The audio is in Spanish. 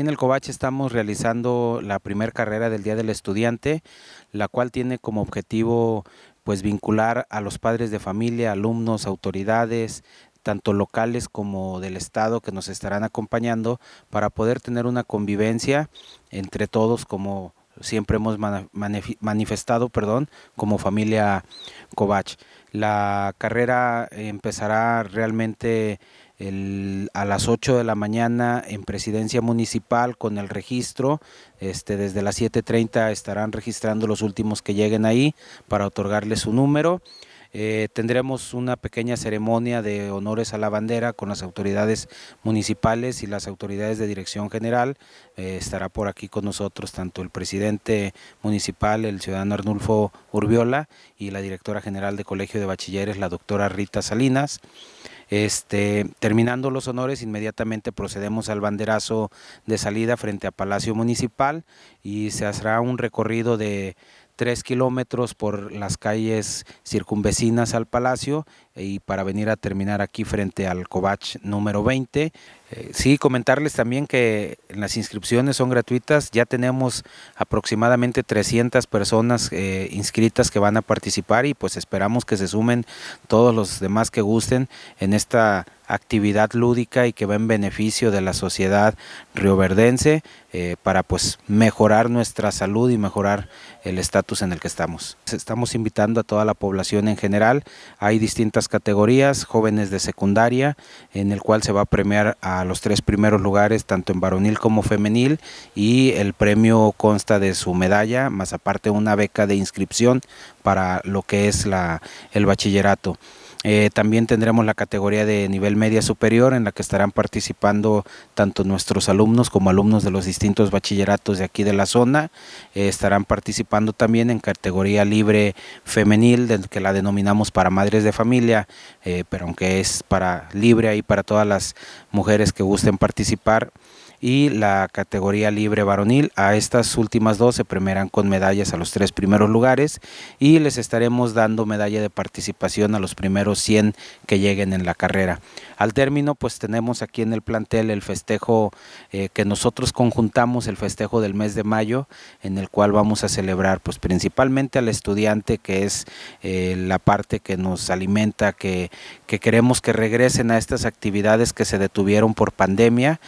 en el Covach estamos realizando la primera carrera del Día del Estudiante, la cual tiene como objetivo pues vincular a los padres de familia, alumnos, autoridades, tanto locales como del Estado que nos estarán acompañando para poder tener una convivencia entre todos como siempre hemos manifestado, perdón, como familia Covach. La carrera empezará realmente el, a las 8 de la mañana en presidencia municipal con el registro. Este, desde las 7.30 estarán registrando los últimos que lleguen ahí para otorgarles su número. Eh, tendremos una pequeña ceremonia de honores a la bandera con las autoridades municipales y las autoridades de dirección general. Eh, estará por aquí con nosotros tanto el presidente municipal, el ciudadano Arnulfo Urbiola, y la directora general de Colegio de Bachilleres, la doctora Rita Salinas. Este, terminando los honores, inmediatamente procedemos al banderazo de salida frente a Palacio Municipal y se hará un recorrido de tres kilómetros por las calles circunvecinas al Palacio y para venir a terminar aquí frente al Covach número 20. Eh, sí, comentarles también que las inscripciones son gratuitas, ya tenemos aproximadamente 300 personas eh, inscritas que van a participar y pues esperamos que se sumen todos los demás que gusten en esta actividad lúdica y que va en beneficio de la sociedad rioverdense eh, para pues mejorar nuestra salud y mejorar el estatus en el que estamos. Estamos invitando a toda la población en general, hay distintas categorías, jóvenes de secundaria, en el cual se va a premiar a los tres primeros lugares, tanto en varonil como femenil, y el premio consta de su medalla, más aparte una beca de inscripción para lo que es la, el bachillerato. Eh, también tendremos la categoría de nivel media superior en la que estarán participando tanto nuestros alumnos como alumnos de los distintos bachilleratos de aquí de la zona. Eh, estarán participando también en categoría libre femenil, que la denominamos para madres de familia, eh, pero aunque es para libre ahí para todas las mujeres que gusten participar y la categoría libre varonil. A estas últimas dos se premiarán con medallas a los tres primeros lugares y les estaremos dando medalla de participación a los primeros 100 que lleguen en la carrera. Al término, pues tenemos aquí en el plantel el festejo eh, que nosotros conjuntamos, el festejo del mes de mayo, en el cual vamos a celebrar pues principalmente al estudiante, que es eh, la parte que nos alimenta, que queremos que regresen a estas actividades que se detuvieron por pandemia